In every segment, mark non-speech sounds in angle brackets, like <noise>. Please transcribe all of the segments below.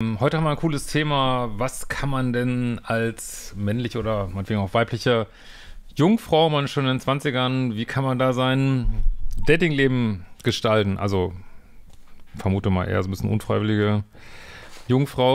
Ähm, heute haben wir ein cooles Thema. Was kann man denn als männliche oder meinetwegen auch weibliche Jungfrau, man schon in den 20ern, wie kann man da sein Datingleben gestalten? Also vermute mal eher so ein bisschen unfreiwillige Jungfrau.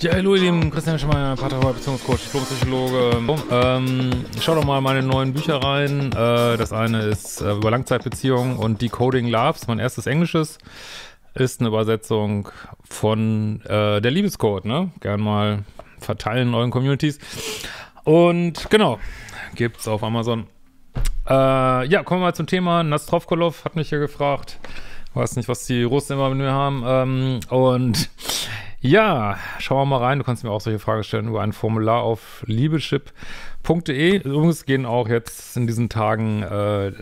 Ja, hallo ihr Lieben, Christian Schmeier, Paartherapeut, Beziehungscoach, Diplompsychologe. Ähm, schau doch mal meine neuen Bücher rein. Äh, das eine ist äh, über Langzeitbeziehungen und Decoding Loves, mein erstes englisches. Ist eine Übersetzung von äh, der Liebescode, ne? Gern mal verteilen in euren Communities. Und genau, gibt's auf Amazon. Äh, ja, kommen wir mal zum Thema. Nastrovkolov hat mich hier gefragt. Weiß nicht, was die Russen immer mit mir haben. Ähm, und ja, schauen wir mal rein. Du kannst mir auch solche Fragen stellen über ein Formular auf liebeschip.de. Übrigens gehen auch jetzt in diesen Tagen äh,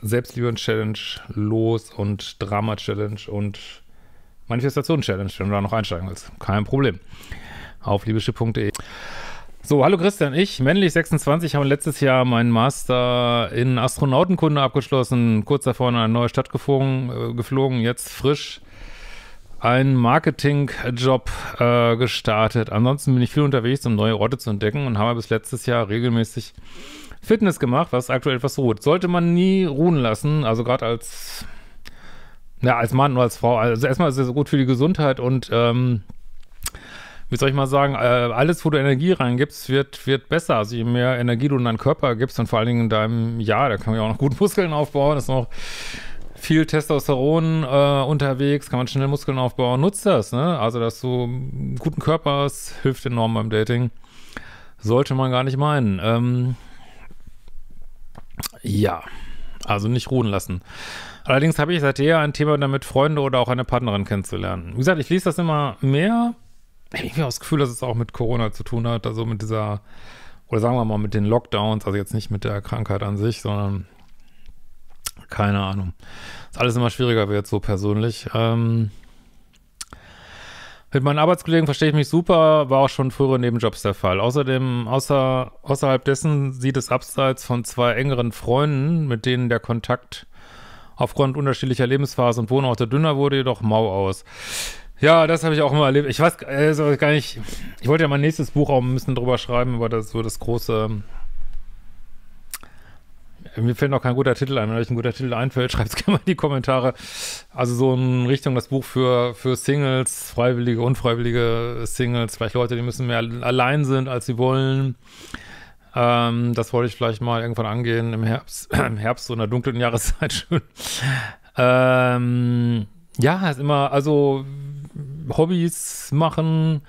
Selbstliebe-Challenge los und Drama-Challenge und Manifestation-Challenge, wenn du da noch einsteigen willst. Kein Problem. Auf liebeschip.de. So, hallo Christian, ich, männlich 26, habe letztes Jahr meinen Master in Astronautenkunde abgeschlossen, kurz davor in eine neue Stadt geflogen, äh, geflogen jetzt frisch einen Marketing-Job äh, gestartet. Ansonsten bin ich viel unterwegs, um neue Orte zu entdecken und habe bis letztes Jahr regelmäßig Fitness gemacht, was aktuell etwas ruht. Sollte man nie ruhen lassen, also gerade als, ja, als Mann oder als Frau. Also erstmal ist es gut für die Gesundheit und ähm, wie soll ich mal sagen, äh, alles, wo du Energie reingibst, wird, wird besser. Also je mehr Energie du in deinen Körper gibst und vor allen Dingen in deinem Jahr, da kann man ja auch noch gut <laughs> Muskeln aufbauen, das ist noch viel Testosteron äh, unterwegs, kann man schnell Muskeln aufbauen, nutzt das, ne? Also, dass du einen guten Körper hast, hilft enorm beim Dating. Sollte man gar nicht meinen. Ähm, ja, also nicht ruhen lassen. Allerdings habe ich seit ein Thema damit, Freunde oder auch eine Partnerin kennenzulernen. Wie gesagt, ich lese das immer mehr. Ich habe das Gefühl, dass es auch mit Corona zu tun hat, also mit dieser, oder sagen wir mal mit den Lockdowns, also jetzt nicht mit der Krankheit an sich, sondern keine Ahnung. Ist alles immer schwieriger wird so persönlich. Ähm, mit meinen Arbeitskollegen verstehe ich mich super, war auch schon frühere Nebenjobs der Fall. Außerdem, außer, außerhalb dessen sieht es abseits von zwei engeren Freunden, mit denen der Kontakt aufgrund unterschiedlicher Lebensphasen und Wohnorte dünner wurde, jedoch mau aus. Ja, das habe ich auch immer erlebt. Ich weiß also gar nicht, ich wollte ja mein nächstes Buch auch ein bisschen drüber schreiben, über das, so das große mir fällt noch kein guter Titel ein. Wenn euch ein guter Titel einfällt, <laughs> schreibt es gerne mal in die Kommentare. Also so in Richtung das Buch für, für Singles, freiwillige, unfreiwillige Singles, vielleicht Leute, die müssen mehr allein sind, als sie wollen. Ähm, das wollte ich vielleicht mal irgendwann angehen im Herbst, <clears throat> im Herbst, so in der dunklen Jahreszeit <laughs> schön. Ähm, ja, ist immer, also Hobbys machen,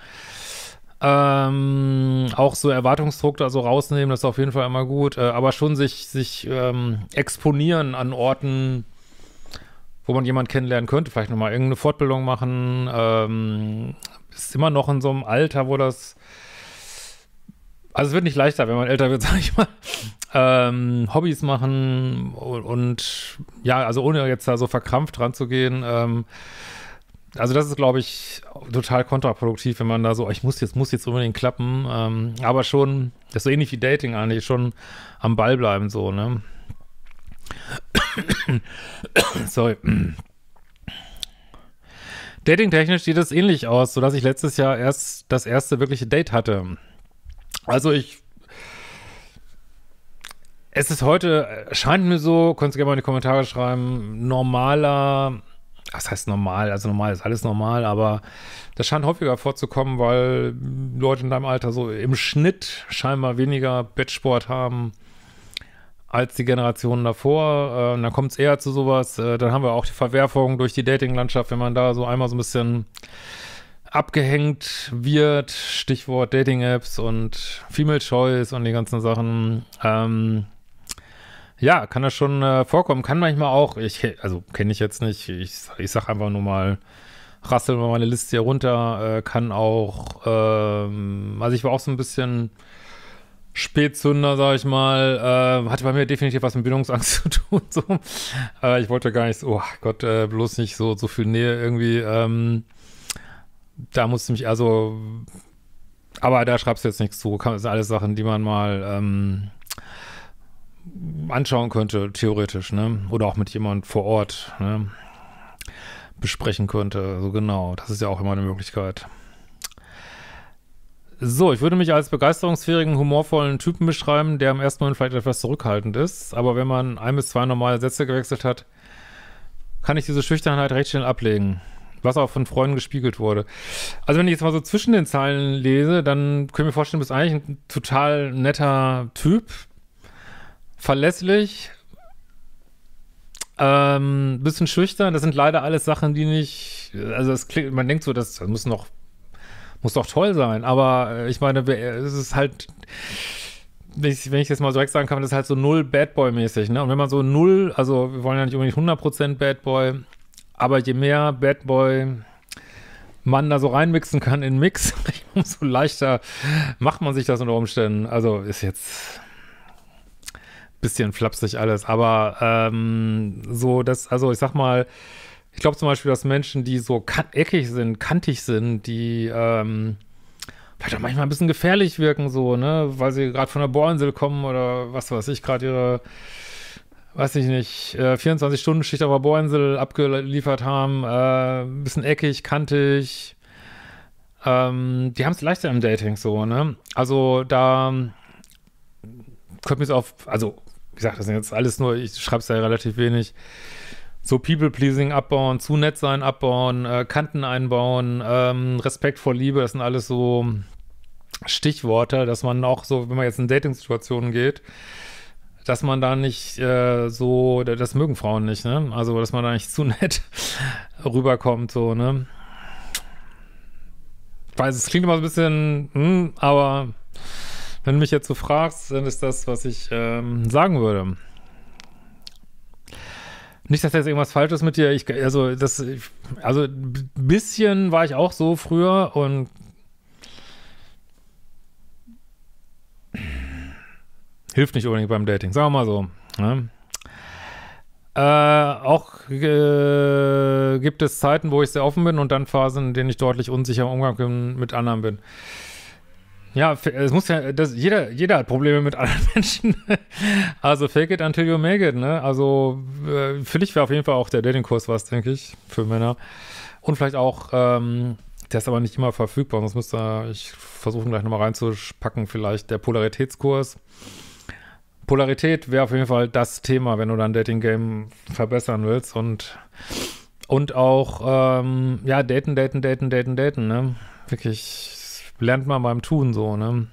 ähm, auch so Erwartungsdruck da so rausnehmen, das ist auf jeden Fall immer gut. Äh, aber schon sich, sich ähm, exponieren an Orten, wo man jemanden kennenlernen könnte. Vielleicht nochmal irgendeine Fortbildung machen. Ähm, ist immer noch in so einem Alter, wo das. Also es wird nicht leichter, wenn man älter wird, <laughs> sag ich mal. Ähm, Hobbys machen und, und, ja, also ohne jetzt da so verkrampft ranzugehen. Ähm, also das ist, glaube ich, total kontraproduktiv, wenn man da so, oh, ich muss jetzt, muss jetzt unbedingt klappen. Ähm, aber schon, das ist so ähnlich wie Dating eigentlich, schon am Ball bleiben so, ne? <coughs> Sorry. Dating-technisch sieht es ähnlich aus, sodass ich letztes Jahr erst das erste wirkliche Date hatte. Also ich es ist heute, äh, scheint mir so, könnt ihr gerne mal in die Kommentare schreiben, normaler das heißt normal, also normal ist alles normal, aber das scheint häufiger vorzukommen, weil Leute in deinem Alter so im Schnitt scheinbar weniger Bettsport haben als die Generationen davor. Äh, und dann kommt es eher zu sowas. Äh, dann haben wir auch die Verwerfung durch die Datinglandschaft, wenn man da so einmal so ein bisschen abgehängt wird. Stichwort Dating-Apps und Female Choice und die ganzen Sachen. Ähm, ja, kann das schon äh, vorkommen. Kann manchmal auch, ich, also kenne ich jetzt nicht, ich, ich sag einfach nur mal, rasseln wir meine Liste hier runter, äh, kann auch, ähm, also ich war auch so ein bisschen Spätzünder, sag ich mal, äh, hatte bei mir definitiv was mit Bindungsangst <laughs> zu tun. So. Äh, ich wollte gar nicht, so, oh Gott, äh, bloß nicht so, so viel Nähe irgendwie. Ähm, da musste mich also, aber da schreibst du jetzt nichts zu. Das sind alles Sachen, die man mal ähm, anschauen könnte, theoretisch, ne? Oder auch mit jemand vor Ort, ne? Besprechen könnte. So also genau, das ist ja auch immer eine Möglichkeit. So, ich würde mich als begeisterungsfähigen, humorvollen Typen beschreiben, der im ersten Moment vielleicht etwas zurückhaltend ist, aber wenn man ein bis zwei normale Sätze gewechselt hat, kann ich diese Schüchternheit recht schnell ablegen, was auch von Freunden gespiegelt wurde. Also wenn ich jetzt mal so zwischen den Zeilen lese, dann können wir vorstellen, du bist eigentlich ein total netter Typ, verlässlich, ähm, bisschen schüchtern. Das sind leider alles Sachen, die nicht, also das klingt, man denkt so, das, muss noch, muss doch toll sein. Aber äh, ich meine, es ist halt, wenn ich, wenn ich das mal so direkt sagen kann, das ist halt so null Bad Boy mäßig. Ne? Und wenn man so null, also wir wollen ja nicht unbedingt 100% Bad Boy, aber je mehr Bad Boy man da so reinmixen kann in Mix, <laughs> umso leichter macht man sich das unter Umständen. Also ist jetzt bisschen flapsig alles, aber ähm, so, das, also ich sag mal, ich glaube zum Beispiel, dass Menschen, die so eckig sind, kantig sind, die ähm, vielleicht auch manchmal ein bisschen gefährlich wirken, so, ne, weil sie gerade von der Bohrinsel kommen oder was weiß ich, gerade ihre, weiß ich nicht, äh, 24-Stunden-Schicht auf der Bohrinsel abgeliefert haben, äh, ein bisschen eckig, kantig. Ähm, die haben es leichter im Dating, so, ne? Also da könnte mir es auf, also wie gesagt, das sind jetzt alles nur, ich schreibe es ja relativ wenig. So People-Pleasing abbauen, zu nett sein abbauen, äh, Kanten einbauen, ähm, Respekt vor Liebe, das sind alles so Stichworte, dass man auch so, wenn man jetzt in Dating-Situationen geht, dass man da nicht äh, so, das mögen Frauen nicht, ne? Also, dass man da nicht zu <laughs> nett rüberkommt, so, ne? Ich weiß, es klingt immer so ein bisschen, hm, aber wenn du mich jetzt so fragst, dann ist das, was ich ähm, sagen würde. Nicht, dass jetzt irgendwas falsch ist mit dir. Ich, also, das, also, ein bisschen war ich auch so früher und hilft nicht unbedingt beim Dating. Sagen wir mal so. Ne? Äh, auch äh, gibt es Zeiten, wo ich sehr offen bin und dann Phasen, in denen ich deutlich unsicher im Umgang mit anderen bin. Ja, es muss ja, das, jeder, jeder hat Probleme mit <laughs> anderen Menschen. Also fake it until you make it, ne? Also äh, für dich wäre auf jeden Fall auch der Datingkurs was, denke ich, für Männer. Und vielleicht auch, ähm, der ist aber nicht immer verfügbar, sonst müsste ich versuchen, gleich nochmal reinzupacken, vielleicht der Polaritätskurs. Polarität wäre auf jeden Fall das Thema, wenn du dein Dating-Game verbessern willst und, und auch, ähm, ja, daten, daten, daten, daten, daten, ne? Wirklich lernt man beim Tun so, ne?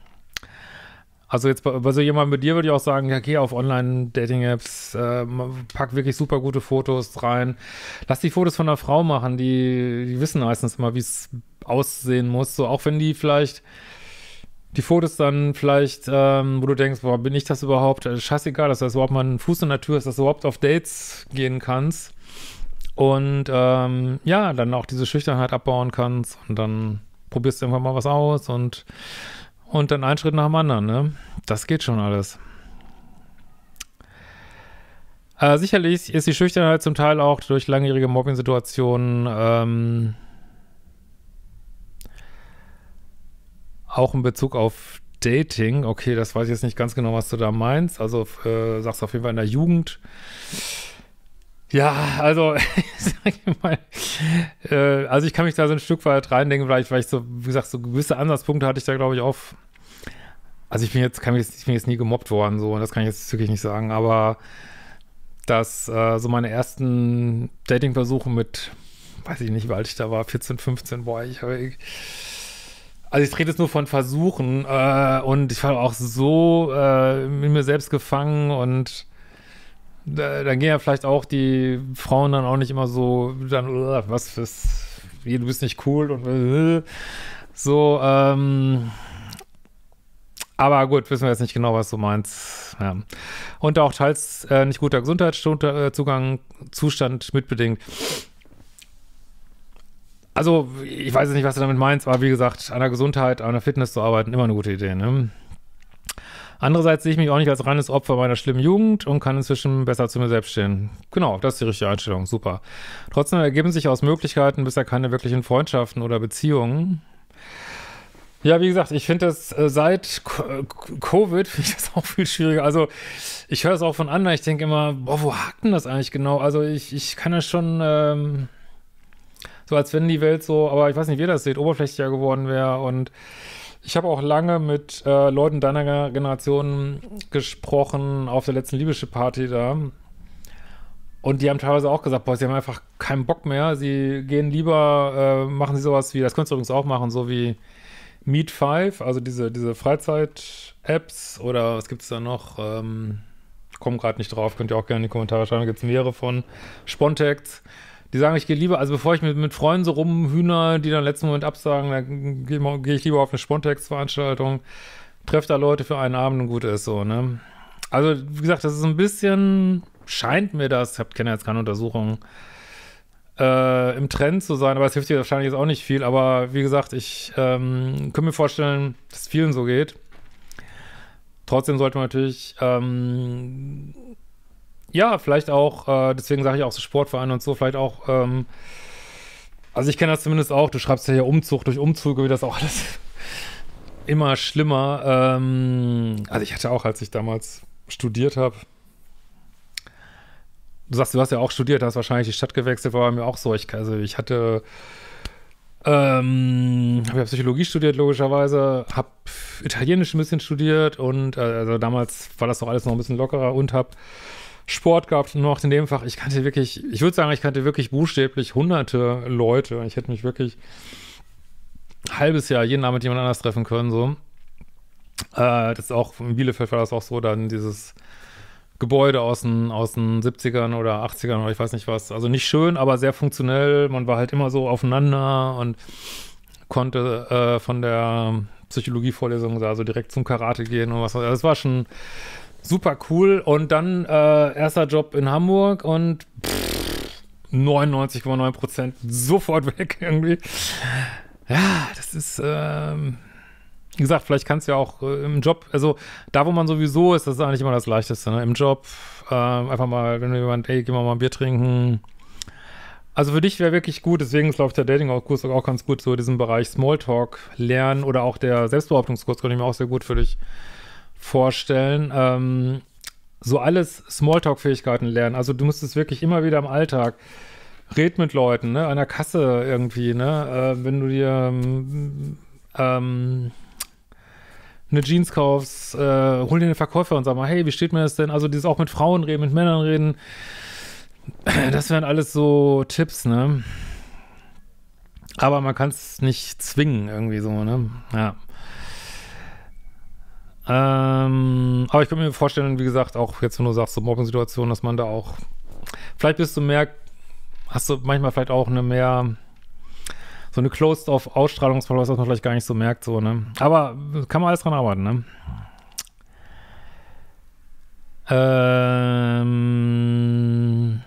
Also jetzt bei, so jemandem mit dir würde ich auch sagen, ja, geh auf Online-Dating-Apps, äh, pack wirklich super gute Fotos rein. Lass die Fotos von einer Frau machen, die, die wissen meistens immer, wie es aussehen muss. So, auch wenn die vielleicht die Fotos dann vielleicht, ähm, wo du denkst, boah, bin ich das überhaupt? Also scheißegal, dass das überhaupt mal ein Fuß in der Tür ist, dass du überhaupt auf Dates gehen kannst. Und ähm, ja, dann auch diese Schüchternheit abbauen kannst und dann probierst du einfach mal was aus und, und dann einen Schritt nach dem anderen. Ne? Das geht schon alles. Äh, sicherlich ist die Schüchternheit zum Teil auch durch langjährige Mobbing-Situationen ähm, auch in Bezug auf Dating. Okay, das weiß ich jetzt nicht ganz genau, was du da meinst. Also äh, sagst auf jeden Fall in der Jugend. Ja, also, <laughs> sag ich mal, äh, also ich kann mich da so ein Stück weit reindenken, vielleicht, weil ich so, wie gesagt, so gewisse Ansatzpunkte hatte ich da, glaube ich, auf. Also ich bin jetzt, kann mich ich bin jetzt nie gemobbt worden, so, und das kann ich jetzt wirklich nicht sagen, aber dass äh, so meine ersten Dating-Versuche mit, weiß ich nicht, wie alt ich da war, 14, 15, boah, ich, ich also ich rede jetzt nur von Versuchen äh, und ich war auch so äh, in mir selbst gefangen und da, dann gehen ja vielleicht auch die Frauen dann auch nicht immer so, dann, was fürs, wie, du bist nicht cool und äh, so, ähm, aber gut, wissen wir jetzt nicht genau, was du meinst. Ja. Und auch teils äh, nicht guter Gesundheitszugang, Zustand mitbedingt. Also, ich weiß nicht, was du damit meinst, aber wie gesagt, an der Gesundheit, an der Fitness zu arbeiten, immer eine gute Idee, ne? Andererseits sehe ich mich auch nicht als reines Opfer meiner schlimmen Jugend und kann inzwischen besser zu mir selbst stehen. Genau, das ist die richtige Einstellung. Super. Trotzdem ergeben sich aus Möglichkeiten bisher keine wirklichen Freundschaften oder Beziehungen. Ja, wie gesagt, ich finde das äh, seit äh, Covid finde ich das auch viel schwieriger. Also ich höre es auch von anderen. Ich denke immer, boah, wo hakt denn das eigentlich genau? Also ich, ich kann das schon ähm, so, als wenn die Welt so, aber ich weiß nicht, wie ihr das seht, oberflächlicher geworden wäre und ich habe auch lange mit äh, Leuten deiner Generation gesprochen auf der letzten Liebeschiff-Party da. Und die haben teilweise auch gesagt, boah, sie haben einfach keinen Bock mehr. Sie gehen lieber, äh, machen sie sowas wie, das könntest du übrigens auch machen, so wie Meet Five, also diese, diese Freizeit-Apps oder was gibt es da noch? Ähm, Kommen gerade nicht drauf, könnt ihr auch gerne in die Kommentare schreiben, da gibt es mehrere von. Spontex die sagen, ich gehe lieber, also bevor ich mit, mit Freunden so rumhühner, die dann im letzten Moment absagen, dann gehe geh ich lieber auf eine Spontex-Veranstaltung, treffe da Leute für einen Abend und gut ist so, ne? Also, wie gesagt, das ist ein bisschen, scheint mir das, ich kenne jetzt keine Untersuchungen, äh, im Trend zu sein, aber es hilft dir wahrscheinlich jetzt auch nicht viel. Aber wie gesagt, ich ähm, kann mir vorstellen, dass es vielen so geht. Trotzdem sollte man natürlich ähm, ja, vielleicht auch, äh, deswegen sage ich auch so Sportvereine und so, vielleicht auch, ähm, also ich kenne das zumindest auch, du schreibst ja hier Umzug durch Umzüge, wie das auch alles <laughs> immer schlimmer. Ähm, also ich hatte auch, als ich damals studiert habe, du sagst, du hast ja auch studiert, hast wahrscheinlich die Stadt gewechselt, war bei mir auch so. Ich, also ich hatte, ähm, habe ja Psychologie studiert, logischerweise, habe Italienisch ein bisschen studiert und äh, also damals war das doch alles noch ein bisschen lockerer und habe Sport gehabt, es noch in dem Fach. Ich kannte wirklich, ich würde sagen, ich kannte wirklich buchstäblich hunderte Leute. Ich hätte mich wirklich ein halbes Jahr jeden Abend jemand anders treffen können, so. Äh, das ist auch, in Bielefeld war das auch so, dann dieses Gebäude aus den, aus den 70ern oder 80ern oder ich weiß nicht was. Also nicht schön, aber sehr funktionell. Man war halt immer so aufeinander und konnte äh, von der Psychologievorlesung da so direkt zum Karate gehen und was. Das also war schon super cool. Und dann äh, erster Job in Hamburg und 99,9 Prozent sofort <laughs> weg irgendwie. Ja, das ist, ähm, wie gesagt, vielleicht kannst du ja auch äh, im Job, also da, wo man sowieso ist, das ist eigentlich immer das Leichteste. Ne? Im Job äh, einfach mal, wenn du jemand, ey, gehen wir mal ein Bier trinken. Also für dich wäre wirklich gut, deswegen läuft der Dating-Kurs auch ganz gut, so diesen Bereich Smalltalk lernen oder auch der Selbstbehauptungskurs, könnte ich, mir auch sehr gut für dich vorstellen. Ähm, so alles Smalltalk-Fähigkeiten lernen. Also du musst es wirklich immer wieder im Alltag. Red mit Leuten, ne? An der Kasse irgendwie, ne? Äh, wenn du dir ähm, ähm, eine Jeans kaufst, äh, hol dir den Verkäufer und sag mal, hey, wie steht mir das denn? Also dieses auch mit Frauen reden, mit Männern reden. <clears throat> Das wären alles so Tipps, ne? Aber man kann es nicht zwingen irgendwie so, ne? Ja. Ähm, aber ich könnte mir vorstellen, wie gesagt, auch jetzt, wenn du sagst, so Mobbing-Situationen, dass man da auch, vielleicht bist du mehr, hast du manchmal vielleicht auch eine mehr, so eine closed auf Ausstrahlungsverlauf, was man vielleicht gar nicht so merkt, so, ne? Aber kann man alles dran arbeiten, ne? Ähm,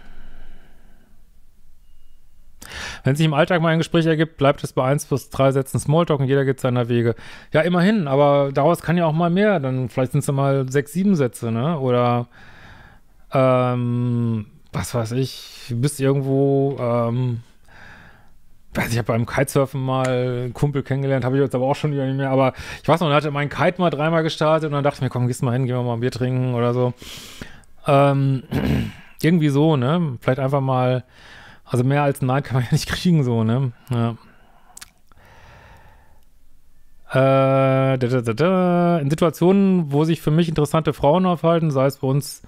wenn sich im Alltag mal ein Gespräch ergibt, bleibt es bei 1 plus 3 Sätzen Smalltalk und jeder geht seiner Wege. Ja, immerhin, aber daraus kann ja auch mal mehr. Dann vielleicht sind es mal 6, 7 Sätze, ne? Oder ähm, was weiß ich, bist irgendwo, ähm, weiß ich, habe beim Kitesurfen mal einen Kumpel kennengelernt, habe ich jetzt aber auch schon wieder nicht mehr, aber ich weiß noch, er hatte meinen Kite mal dreimal gestartet und dann dachte ich mir, komm, gehst mal hin, gehen wir mal ein Bier trinken oder so. Ähm, <clears throat> irgendwie so, ne? Vielleicht einfach mal also mehr als Nein kann man ja nicht kriegen, so, ne? Ja. Äh, in Situationen, wo sich für mich interessante Frauen aufhalten, sei es bei uns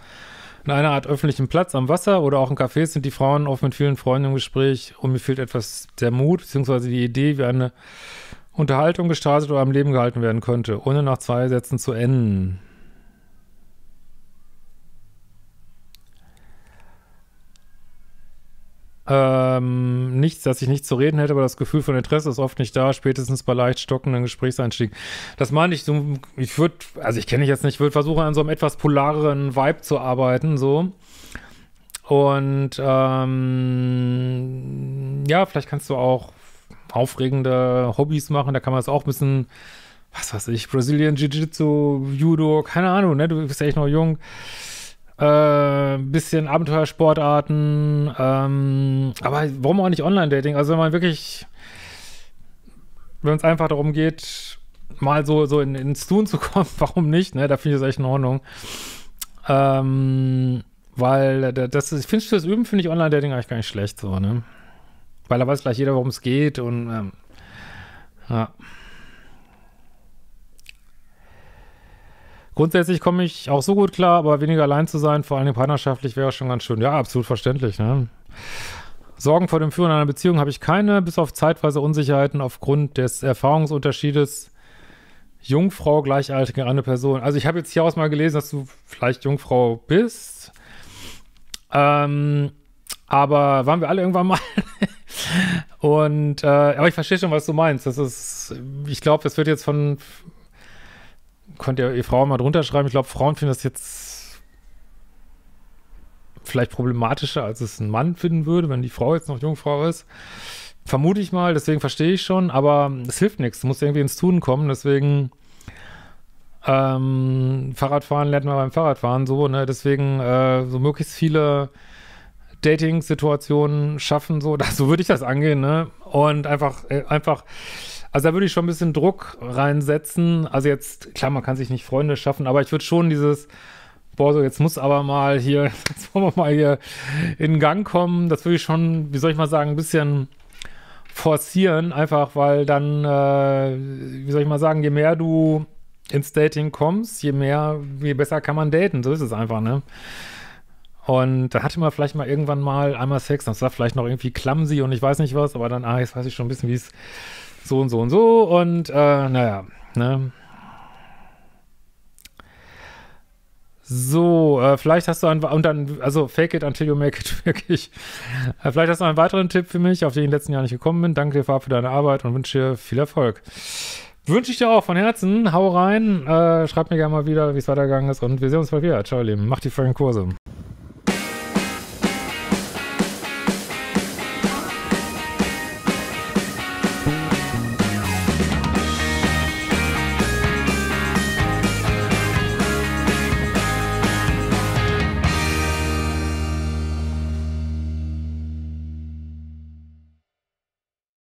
in einer Art öffentlichen Platz am Wasser oder auch in Cafés, sind die Frauen oft mit vielen Freunden im Gespräch und mir fehlt etwas der Mut bzw. die Idee, wie eine Unterhaltung gestartet oder am Leben gehalten werden könnte, ohne nach zwei Sätzen zu enden. Ähm, nichts, dass ich nichts zu reden hätte, aber das Gefühl von Interesse ist oft nicht da, spätestens bei leicht stockenden Gesprächseinstieg. Das meine ich, so, ich würde, also ich kenne dich jetzt nicht, ich würde versuchen, an so einem etwas polareren Vibe zu arbeiten, so. Und ähm, ja, vielleicht kannst du auch aufregende Hobbys machen, da kann man es auch ein bisschen, was weiß ich, Brazilian Jiu-Jitsu, Judo, keine Ahnung, ne? Du bist ja echt noch jung äh, bisschen Abenteuersportarten, ähm, aber warum auch nicht Online-Dating? Also wenn man wirklich, wenn es einfach darum geht, mal so, so in, ins Tun zu <laughs> kommen, warum nicht? Ne? Da finde ich das echt in Ordnung. Ähm, weil äh, das, ich finde das Üben finde ich Online-Dating eigentlich gar nicht schlecht so, ne? Weil da weiß gleich jeder, worum es geht und ähm, ja. Grundsätzlich komme ich auch so gut klar, aber weniger allein zu sein, vor allem partnerschaftlich, wäre schon ganz schön. Ja, absolut verständlich. Ne? Sorgen vor dem Führen einer Beziehung habe ich keine, bis auf zeitweise Unsicherheiten aufgrund des Erfahrungsunterschiedes Jungfrau gleichaltrige eine Person. Also ich habe jetzt hier aus mal gelesen, dass du vielleicht Jungfrau bist. Ähm, aber waren wir alle irgendwann mal. <laughs> Und, äh, aber ich verstehe schon, was du meinst. Das ist, ich glaube, das wird jetzt von könnt ihr, ihr Frauen mal drunter schreiben. Ich glaube, Frauen finden das jetzt vielleicht problematischer, als es ein Mann finden würde, wenn die Frau jetzt noch Jungfrau ist. Vermute ich mal, deswegen verstehe ich schon, aber es hilft nichts. Du musst irgendwie ins Tun kommen, deswegen ähm, Fahrradfahren lernt man beim Fahrradfahren so, ne? Deswegen äh, so möglichst viele Dating-Situationen schaffen, so, da, <laughs> so würde ich das angehen, ne? Und einfach, äh, einfach also da würde ich schon ein bisschen Druck reinsetzen. Also jetzt, klar, man kann sich nicht Freunde schaffen, aber ich würde schon dieses, boah, so jetzt muss aber mal hier, <laughs> jetzt wollen wir mal hier in Gang kommen. Das würde ich schon, wie soll ich mal sagen, ein bisschen forcieren, einfach weil dann, äh, wie soll ich mal sagen, je mehr du ins Dating kommst, je mehr, je besser kann man daten. So ist es einfach, ne? Und da hatte man vielleicht mal irgendwann mal einmal Sex, das war vielleicht noch irgendwie clumsy und ich weiß nicht was, aber dann, ah, jetzt weiß ich schon ein bisschen, wie es so und so und so und äh, naja, ne? So, äh, vielleicht hast du einen, und dann, also fake it until you make it, <laughs> wirklich. Äh, vielleicht hast du einen weiteren Tipp für mich, auf den ich in den letzten Jahren nicht gekommen bin. Danke dir vorab für deine Arbeit und wünsche dir viel Erfolg. Wünsche ich dir auch von Herzen. Hau rein, äh, schreib mir gerne mal wieder, wie es weitergegangen ist und wir sehen uns bald wieder. Ciao, ihr Lieben. Macht die vollen Kurse.